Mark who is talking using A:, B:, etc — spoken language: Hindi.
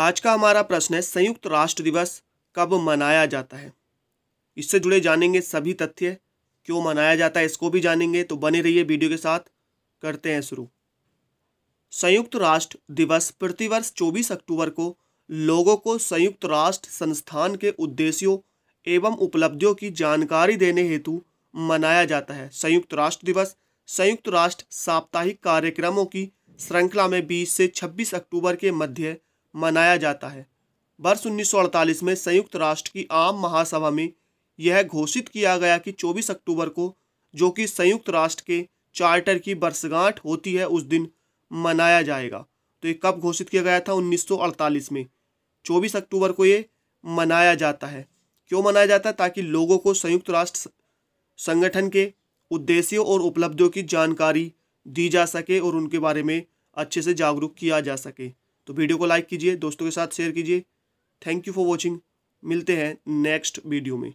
A: आज का हमारा प्रश्न है संयुक्त राष्ट्र दिवस कब मनाया जाता है इससे जुड़े जानेंगे सभी तथ्य क्यों मनाया जाता है इसको भी जानेंगे तो बने रहिए वीडियो के साथ करते हैं शुरू संयुक्त राष्ट्र दिवस प्रतिवर्ष 24 अक्टूबर को लोगों को संयुक्त राष्ट्र संस्थान के उद्देश्यों एवं उपलब्धियों की जानकारी देने हेतु मनाया जाता है संयुक्त राष्ट्र दिवस संयुक्त राष्ट्र साप्ताहिक कार्यक्रमों की श्रृंखला में 20 से 26 अक्टूबर के मध्य मनाया जाता है वर्ष उन्नीस में संयुक्त राष्ट्र की आम महासभा में यह घोषित किया गया कि 24 अक्टूबर को जो कि संयुक्त राष्ट्र के चार्टर की वर्षगांठ होती है उस दिन मनाया जाएगा तो ये कब घोषित किया गया था 1948 में 24 अक्टूबर को ये मनाया जाता है क्यों मनाया जाता है ताकि लोगों को संयुक्त राष्ट्र संगठन के उद्देश्यों और उपलब्धियों की जानकारी दी जा सके और उनके बारे में अच्छे से जागरूक किया जा सके तो वीडियो को लाइक कीजिए दोस्तों के साथ शेयर कीजिए थैंक यू फॉर वॉचिंग मिलते हैं नेक्स्ट वीडियो में